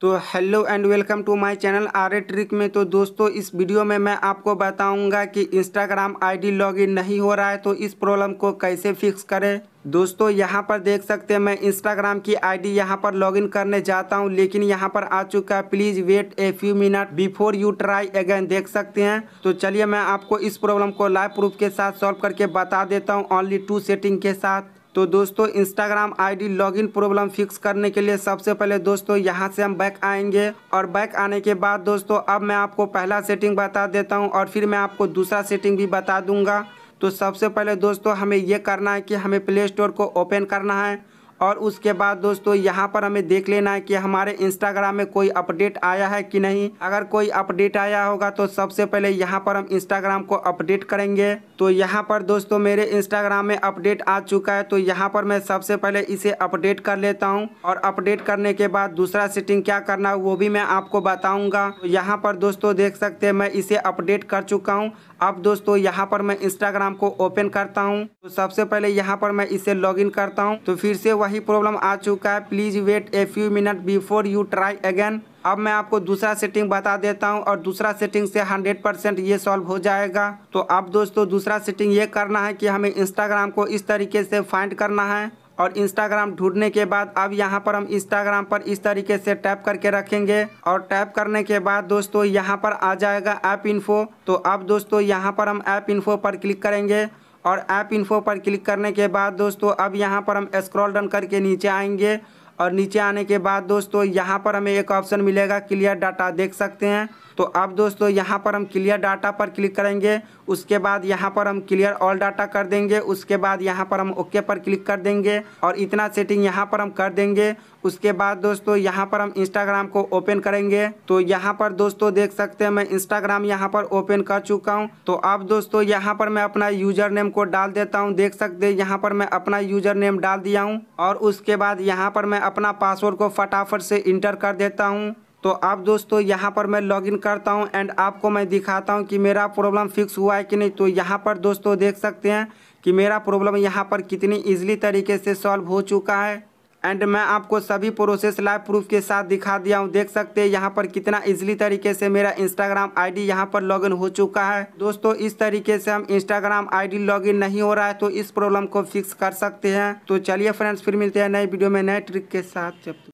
तो hello and welcome to my channel R trick में तो दोस्तों इस वीडियो में मैं आपको बताऊंगा कि इंस्टाग्राम आईडी लॉगिन नहीं हो रहा है तो इस प्रॉब्लम को कैसे फिक्स करें दोस्तों यहाँ पर देख सकते हैं मैं इंस्टाग्राम की आईडी यहाँ पर लॉगिन करने जाता हूँ लेकिन यहाँ पर आ चुका है please wait a few minutes before you try again देख सकते हैं तो चलिए मैं आपको इस प्रॉब्लम को लाइव प्रूफ के साथ सॉल्व करके बता देता हूँ ऑनली टू सेटिंग के साथ तो दोस्तों Instagram ID login problem fix करने के लिए सबसे पहले दोस्तों यहाँ से हम बैक आएंगे और बैक आने के बाद दोस्तों अब मैं आपको पहला सेटिंग बता देता हूँ और फिर मैं आपको दूसरा सेटिंग भी बता दूँगा तो सबसे पहले दोस्तों हमें ये करना है कि हमें प्ले स्टोर को ओपन करना है और उसके बाद दोस्तों यहाँ पर हमें देख लेना है कि हमारे इंस्टाग्राम में कोई अपडेट आया है कि नहीं अगर कोई अपडेट आया होगा तो सबसे पहले यहाँ पर हम इंस्टाग्राम को अपडेट करेंगे तो यहाँ पर दोस्तों मेरे इंस्टाग्राम में अपडेट आ चुका है तो यहाँ पर मैं सबसे पहले इसे अपडेट कर लेता हूँ और अपडेट करने के बाद दूसरा सेटिंग क्या करना है वो भी मैं आपको बताऊँगा तो यहाँ पर दोस्तों देख सकते हैं मैं इसे अपडेट कर चुका हूँ अब दोस्तों यहाँ पर मैं इंस्टाग्राम को ओपन करता हूँ तो सबसे पहले यहाँ पर मैं इसे लॉग करता हूँ तो फिर से वह वही प्रॉब्लम आ चुका है please wait a few minutes before you try again अब मैं आपको दूसरा सेटिंग बता देता हूं और दूसरा सेटिंग से 100 परसेंट ये सॉल्व हो जाएगा तो अब दोस्तों दूसरा सेटिंग ये करना है कि हमें इंस्टाग्राम को इस तरीके से फाइंड करना है और इंस्टाग्राम ढूंढने के बाद अब यहाँ पर हम इंस्टाग्राम पर इस तरीके से टैप करके रखेंगे और टैप करने के बाद दोस्तों यहाँ पर आ जाएगा ऐप इन्फो तो अब दोस्तों यहाँ पर हम ऐप इन्फो पर क्लिक करेंगे और ऐप इन्फो पर क्लिक करने के बाद दोस्तों अब यहाँ पर हम स्क्रॉल डन करके नीचे आएंगे और नीचे आने के बाद दोस्तों यहाँ पर हमें एक ऑप्शन मिलेगा क्लियर डाटा देख सकते हैं तो अब दोस्तों यहाँ पर हम क्लियर डाटा पर क्लिक करेंगे उसके बाद यहाँ पर हम क्लियर ऑल डाटा कर देंगे उसके बाद यहाँ पर हम ओके पर क्लिक कर देंगे और इतना सेटिंग यहाँ पर हम कर देंगे उसके बाद दोस्तों यहाँ पर हम इंस्टाग्राम को ओपन करेंगे तो यहाँ पर दोस्तों देख सकते हैं मैं इंस्टाग्राम यहाँ पर ओपन कर चुका हूँ तो अब दोस्तों यहाँ पर मैं अपना यूजर नेम को डाल देता हूँ देख सकते हैं यहाँ पर मैं अपना यूजर नेम डाल दिया हूँ और उसके बाद यहाँ पर मैं अपना पासवर्ड को फटाफट से इंटर कर देता हूँ तो आप दोस्तों यहाँ पर मैं लॉगिन करता हूँ एंड आपको मैं दिखाता हूँ कि मेरा प्रॉब्लम फिक्स हुआ है कि नहीं तो यहाँ पर दोस्तों देख सकते हैं कि मेरा प्रॉब्लम यहाँ पर कितनी ईजिली तरीके से सॉल्व हो चुका है एंड मैं आपको सभी प्रोसेस लाइव प्रूफ के साथ दिखा दिया हूँ देख सकते हैं यहाँ पर कितना ईजिली तरीके से मेरा इंस्टाग्राम आईडी यहाँ पर लॉगिन हो चुका है दोस्तों इस तरीके से हम इंस्टाग्राम आईडी लॉगिन नहीं हो रहा है तो इस प्रॉब्लम को फिक्स कर सकते हैं तो चलिए फ्रेंड्स फिर मिलते हैं नए वीडियो में नए ट्रिक के साथ जब